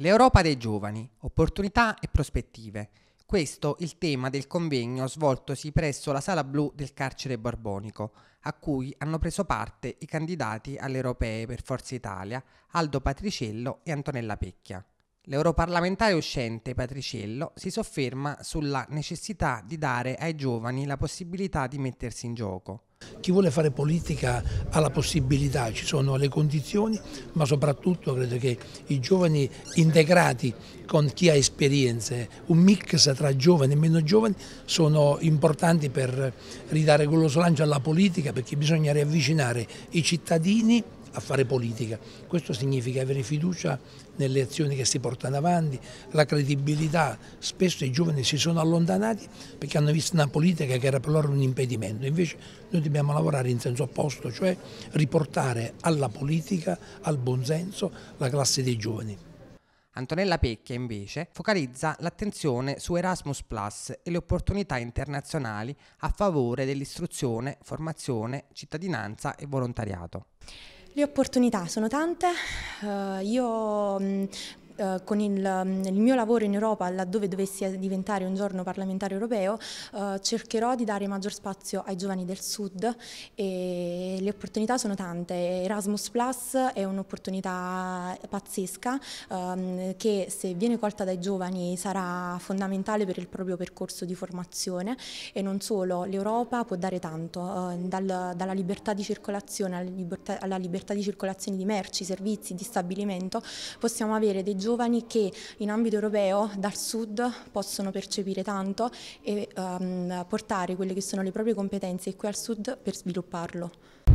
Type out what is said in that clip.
L'Europa dei giovani, opportunità e prospettive. Questo il tema del convegno svoltosi presso la Sala Blu del carcere borbonico, a cui hanno preso parte i candidati alle europee per Forza Italia, Aldo Patriciello e Antonella Pecchia. L'europarlamentare uscente Patriciello si sofferma sulla necessità di dare ai giovani la possibilità di mettersi in gioco. Chi vuole fare politica ha la possibilità, ci sono le condizioni, ma soprattutto credo che i giovani integrati con chi ha esperienze, un mix tra giovani e meno giovani, sono importanti per ridare quello slancio alla politica perché bisogna riavvicinare i cittadini a fare politica. Questo significa avere fiducia nelle azioni che si portano avanti, la credibilità. Spesso i giovani si sono allontanati perché hanno visto una politica che era per loro un impedimento. Invece noi dobbiamo lavorare in senso opposto, cioè riportare alla politica, al buonsenso, la classe dei giovani. Antonella Pecchia invece focalizza l'attenzione su Erasmus Plus e le opportunità internazionali a favore dell'istruzione, formazione, cittadinanza e volontariato. Le opportunità sono tante, uh, io mh, mm, eh, con il, mm, il, mio lavoro in Europa, laddove dovessi diventare un giorno parlamentare europeo, eh, cercherò di dare maggior spazio ai giovani del Sud e le opportunità sono tante. Erasmus Plus è un'opportunità pazzesca ehm, che se viene colta dai giovani sarà fondamentale per il proprio percorso di formazione e non solo, l'Europa può dare tanto, eh, dal, dalla libertà di circolazione alla libertà, alla libertà di circolazione di merci, servizi, di stabilimento, possiamo avere dei giovani giovani che in ambito europeo dal sud possono percepire tanto e um, portare quelle che sono le proprie competenze qui al sud per svilupparlo.